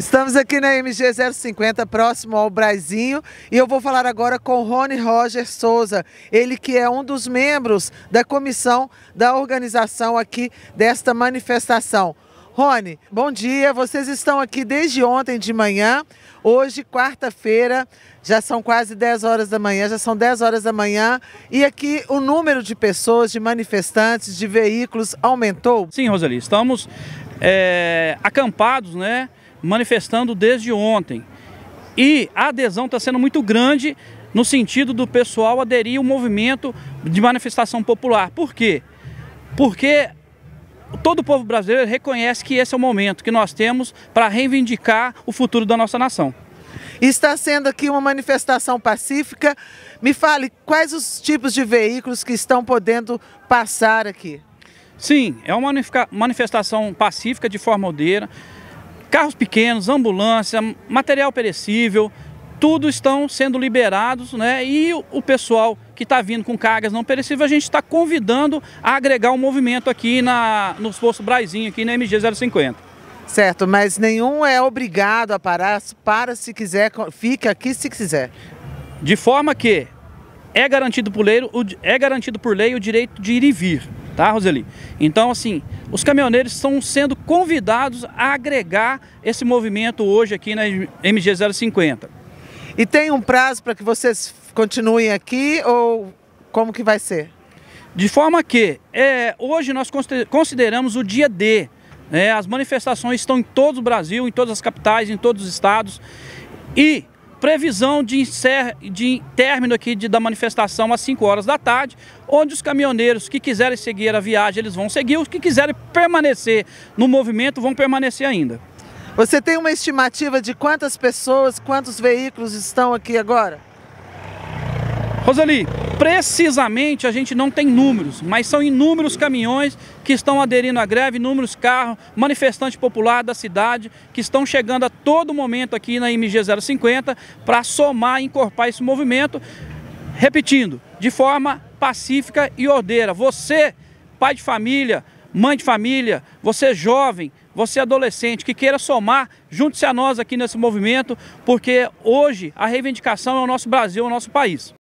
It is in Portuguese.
Estamos aqui na MG 050, próximo ao Brazinho, e eu vou falar agora com Rony Roger Souza, ele que é um dos membros da comissão da organização aqui desta manifestação. Rony, bom dia, vocês estão aqui desde ontem de manhã, hoje, quarta-feira, já são quase 10 horas da manhã, já são 10 horas da manhã, e aqui o número de pessoas, de manifestantes, de veículos aumentou? Sim, Roseli, estamos é, acampados, né? manifestando desde ontem. E a adesão está sendo muito grande no sentido do pessoal aderir ao movimento de manifestação popular. Por quê? Porque todo o povo brasileiro reconhece que esse é o momento que nós temos para reivindicar o futuro da nossa nação. Está sendo aqui uma manifestação pacífica. Me fale quais os tipos de veículos que estão podendo passar aqui. Sim, é uma manifestação pacífica de forma aldeira. Carros pequenos, ambulância, material perecível, tudo estão sendo liberados, né? E o pessoal que está vindo com cargas não perecíveis, a gente está convidando a agregar um movimento aqui na, no esforço Braizinho, aqui na MG050. Certo, mas nenhum é obrigado a parar, para se quiser, fica aqui se quiser. De forma que é garantido por lei, é garantido por lei o direito de ir e vir tá, Roseli? Então, assim, os caminhoneiros estão sendo convidados a agregar esse movimento hoje aqui na MG 050. E tem um prazo para que vocês continuem aqui ou como que vai ser? De forma que é, hoje nós consideramos o dia D. Né? As manifestações estão em todo o Brasil, em todas as capitais, em todos os estados. E previsão de, encer, de término aqui de, da manifestação às 5 horas da tarde, onde os caminhoneiros que quiserem seguir a viagem, eles vão seguir, os que quiserem permanecer no movimento vão permanecer ainda. Você tem uma estimativa de quantas pessoas, quantos veículos estão aqui agora? Rosali, precisamente a gente não tem números, mas são inúmeros caminhões que estão aderindo à greve, inúmeros carros, manifestante popular da cidade, que estão chegando a todo momento aqui na MG 050 para somar e incorporar esse movimento, repetindo, de forma pacífica e ordeira. Você, pai de família, mãe de família, você jovem, você adolescente que queira somar, junte-se a nós aqui nesse movimento, porque hoje a reivindicação é o nosso Brasil, é o nosso país.